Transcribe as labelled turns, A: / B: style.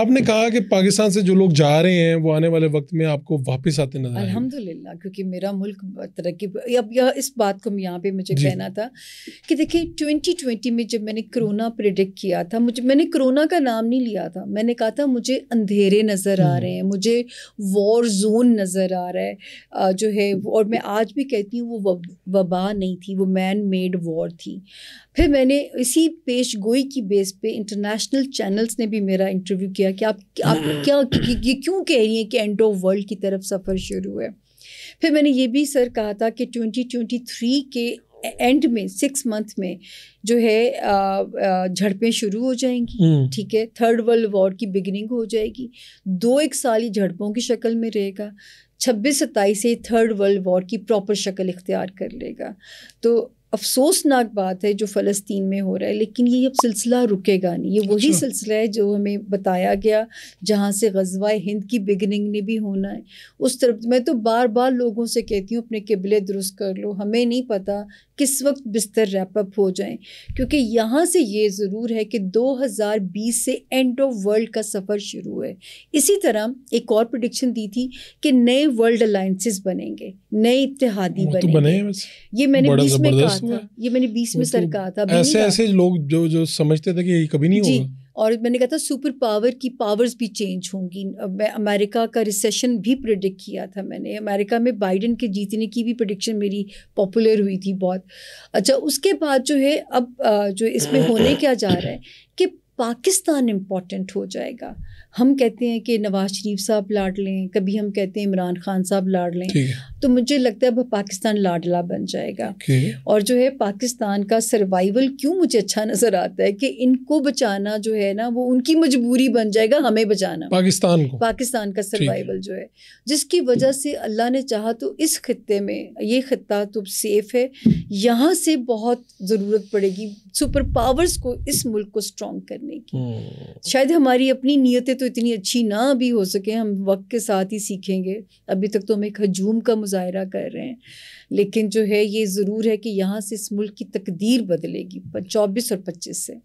A: आपने कहा कि पाकिस्तान से जो लोग जा रहे हैं वो आने वाले वक्त में आपको वापस आते नजर अलहमदुल्ला क्योंकि मेरा मुल्क तरक्की अब यह इस बात को यहाँ पे मुझे कहना था कि देखिए 2020 में जब मैंने कोरोना प्रिडिक्ट किया था मुझे मैंने कोरोना का नाम नहीं लिया था मैंने कहा था मुझे अंधेरे नज़र आ हम्म। रहे हैं मुझे वॉर जोन नज़र आ रहा है जो है और मैं आज भी कहती हूँ वो वबा नहीं थी वो मैन मेड वॉर थी फिर मैंने इसी पेश गोई की बेस पे इंटरनेशनल चैनल्स ने भी मेरा इंटरव्यू इंटरव्यू किया कि आप आप हम्म। क्या ये क्यों कह रही हैं कि एंड ऑफ वर्ल्ड की तरफ सफ़र शुरू है फिर मैंने ये भी सर कहा था कि 2023 के एंड में सिक्स मंथ में जो है झड़पें शुरू हो जाएंगी हम्म। ठीक है थर्ड वर्ल्ड वॉर की बिगनिंग हो जाएगी दो एक साल ही झड़पों की शक्ल में रहेगा छब्बीस सत्ताईस से थर्ड वर्ल्ड वॉर की प्रॉपर शक्ल इख्तियार कर लेगा तो अफसोसनाक बात है जो फ़लस्तीन में हो रहा है लेकिन ये अब सिलसिला रुकेगा नहीं ये वही अच्छा। सिलसिला है जो हमें बताया गया जहाँ से गजवा हिंद की बिगनिंग ने भी होना है उस तरफ मैं तो बार बार लोगों से कहती हूँ अपने किबले दुरुस्त कर लो हमें नहीं पता किस वक्त बिस्तर रैपअप हो जाए क्योंकि यहाँ से ये ज़रूर है कि 2020 से एंड ऑफ वर्ल्ड का सफ़र शुरू है इसी तरह एक और प्रडिक्शन दी थी कि नए वर्ल्ड अलाइंसिस बनेंगे नए इतिहादी तो बनेंगे बने ये मैंने बीच में कहा ये मैंने बीस में सर कहा था ऐसे ऐसे लोग जो जो समझते थे कि ये कभी नहीं होगा और मैंने कहा था सुपर पावर की पावर्स भी चेंज होंगी मैं अमेरिका का रिसेशन भी प्रिडिक्ट किया था मैंने अमेरिका में बाइडन के जीतने की भी प्रडिक्शन मेरी पॉपुलर हुई थी बहुत अच्छा उसके बाद जो है अब जो इसमें होने क्या जा रहा है कि पाकिस्तान इम्पॉर्टेंट हो जाएगा हम कहते हैं कि नवाज शरीफ साहब लाड लें कभी हम कहते हैं इमरान खान साहब लाड लें तो मुझे लगता है अब पाकिस्तान लाडला बन जाएगा okay. और जो है पाकिस्तान का सर्वाइवल क्यों मुझे अच्छा नज़र आता है कि इनको बचाना जो है ना वो उनकी मजबूरी बन जाएगा हमें बचाना पाकिस्तान को पाकिस्तान का सर्वाइवल जो है जिसकी वजह से अल्लाह ने चाहा तो इस खत्े में ये खत्ता तो सेफ़ है यहाँ से बहुत ज़रूरत पड़ेगी सुपर पावर्स को इस मुल्क को स्ट्रॉन्ग करने की हम्म। शायद हमारी अपनी नीयतें तो इतनी अच्छी ना भी हो सके हम वक्त के साथ ही सीखेंगे अभी तक तो हम एक हजूम का मुजाहरा कर रहे हैं लेकिन जो है ये ज़रूर है कि यहाँ से इस मुल्क की तकदीर बदलेगी चौबीस और पच्चीस से